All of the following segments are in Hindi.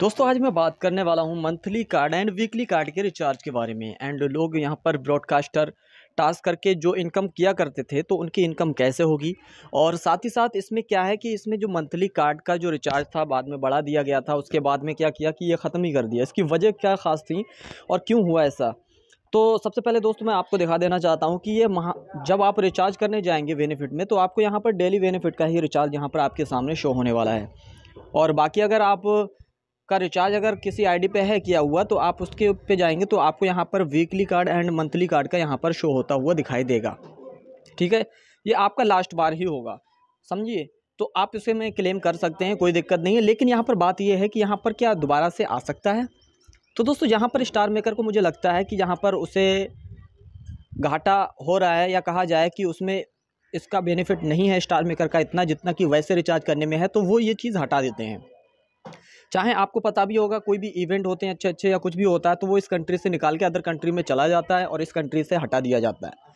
दोस्तों आज मैं बात करने वाला हूं monthly card and weekly card के रिचार्ज के बारे में एंड लोग यहां पर ब्रॉडकास्टर टास्क करके जो इनकम किया करते थे तो उनकी इनकम कैसे होगी और साथ ही साथ इसमें क्या है कि इसमें जो मंथली कार्ड का जो रिचार्ज था बाद में बढ़ा दिया गया था उसके बाद में क्या किया कि ये ख़त्म ही कर दिया इसकी वजह क्या ख़ास थी और क्यों हुआ ऐसा तो सबसे पहले दोस्तों मैं आपको दिखा देना चाहता हूँ कि ये महा जब आप रिचार्ज करने जाएंगे बेनिफिट में तो आपको यहाँ पर डेली बेनिफिट का ही रिचार्ज यहाँ पर आपके सामने शो होने वाला है और बाकी अगर आप का रिचार्ज अगर किसी आईडी पे है किया हुआ तो आप उसके पे जाएंगे तो आपको यहाँ पर weekly card and monthly card का यहाँ पर शो होता हुआ दिखाई देगा ठीक है ये आपका लास्ट बार ही होगा समझिए तो आप इसे में क्लेम कर सकते हैं कोई दिक्कत नहीं है लेकिन यहाँ पर बात यह है कि यहाँ पर क्या दोबारा से आ सकता है तो दोस्तों यहाँ पर स्टार मेकर को मुझे लगता है कि यहाँ पर उसे घाटा हो रहा है या कहा जाए कि उसमें इसका बेनिफिट नहीं है स्टार मेकर का इतना जितना कि वैसे रिचार्ज करने में है तो वो ये चीज़ हटा देते हैं चाहे आपको पता भी होगा कोई भी इवेंट होते हैं अच्छे अच्छे या कुछ भी होता है तो वो इस कंट्री से निकाल के अदर कंट्री में चला जाता है और इस कंट्री से हटा दिया जाता है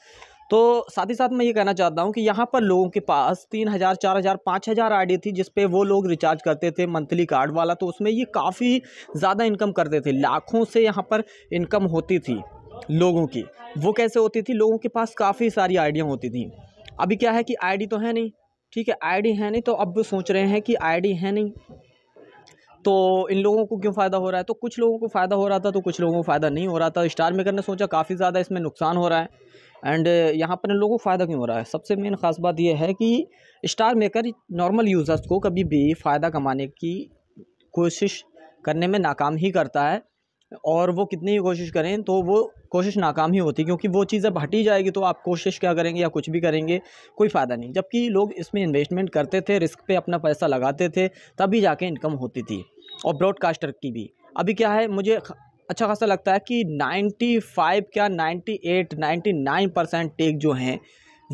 तो साथ ही साथ मैं ये कहना चाहता हूँ कि यहाँ पर लोगों के पास तीन हज़ार चार हज़ार पाँच हज़ार आई डी थी जिस वो लोग रिचार्ज करते थे मंथली कार्ड वाला तो उसमें ये काफ़ी ज़्यादा इनकम करते थे लाखों से यहाँ पर इनकम होती थी लोगों की वो कैसे होती थी लोगों के पास काफ़ी सारी आइडियाँ होती थी अभी क्या है कि डी तो है नहीं ठीक है डी है नहीं तो अब सोच रहे हैं कि डी है नहीं तो इन लोगों को क्यों फ़ायदा हो रहा है तो कुछ लोगों को फ़ायदा हो रहा था तो कुछ लोगों को फ़ायदा नहीं हो रहा था स्टार मेकर ने सोचा काफ़ी ज़्यादा इसमें नुकसान हो रहा है एंड यहाँ पर इन लोगों को फ़ायदा क्यों हो रहा है सबसे मेन ख़ास बात यह है कि स्टार मेकर नॉर्मल यूज़र्स को कभी भी फ़ायदा कमाने की कोशिश करने में नाकाम ही करता है और वो कितनी ही कोशिश करें तो वो कोशिश नाकाम ही होती है क्योंकि वो चीज़ अब हटी जाएगी तो आप कोशिश क्या करेंगे या कुछ भी करेंगे कोई फ़ायदा नहीं जबकि लोग इसमें इन्वेस्टमेंट करते थे रिस्क पे अपना पैसा लगाते थे तभी जाके इनकम होती थी और ब्रॉडकास्टर की भी अभी क्या है मुझे अच्छा खासा लगता है कि 95 क्या 98 99 परसेंट टेक जो हैं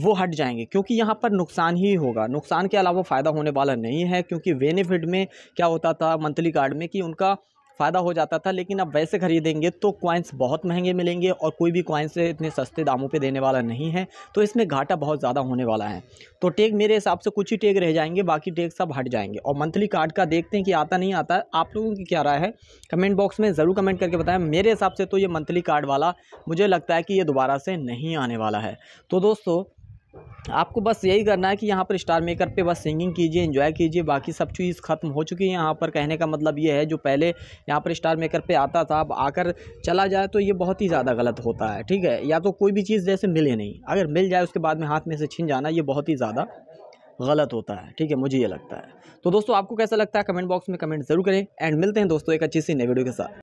वो हट जाएंगे क्योंकि यहाँ पर नुकसान ही होगा नुकसान के अलावा फ़ायदा होने वाला नहीं है क्योंकि बेनिफिट में क्या होता था मंथली कार्ड में कि उनका फ़ायदा हो जाता था लेकिन अब वैसे ख़रीदेंगे तो कॉइन्स बहुत महंगे मिलेंगे और कोई भी कॉइन्स इतने सस्ते दामों पे देने वाला नहीं है तो इसमें घाटा बहुत ज़्यादा होने वाला है तो टेग मेरे हिसाब से कुछ ही टेग रह जाएंगे बाकी टेग सब हट जाएंगे और मंथली कार्ड का देखते हैं कि आता नहीं आता आप लोगों की क्या राय है कमेंट बॉक्स में ज़रूर कमेंट करके बताएं मेरे हिसाब से तो ये मंथली कार्ड वाला मुझे लगता है कि ये दोबारा से नहीं आने वाला है तो दोस्तों आपको बस यही करना है कि यहाँ पर स्टार मेकर पे बस सिंगिंग कीजिए एंजॉय कीजिए बाकी सब चीज़ ख़त्म हो चुकी है यहाँ पर कहने का मतलब ये है जो पहले यहाँ पर स्टार मेकर पे आता था अब आकर चला जाए तो ये बहुत ही ज़्यादा गलत होता है ठीक है या तो कोई भी चीज़ जैसे मिले नहीं अगर मिल जाए उसके बाद में हाथ में से छिन जाना ये बहुत ही ज़्यादा गलत होता है ठीक है मुझे ये लगता है तो दोस्तों आपको कैसा लगता है कमेंट बॉक्स में कमेंट ज़रूर करें एंड मिलते हैं दोस्तों एक अच्छी सी नई वीडियो के साथ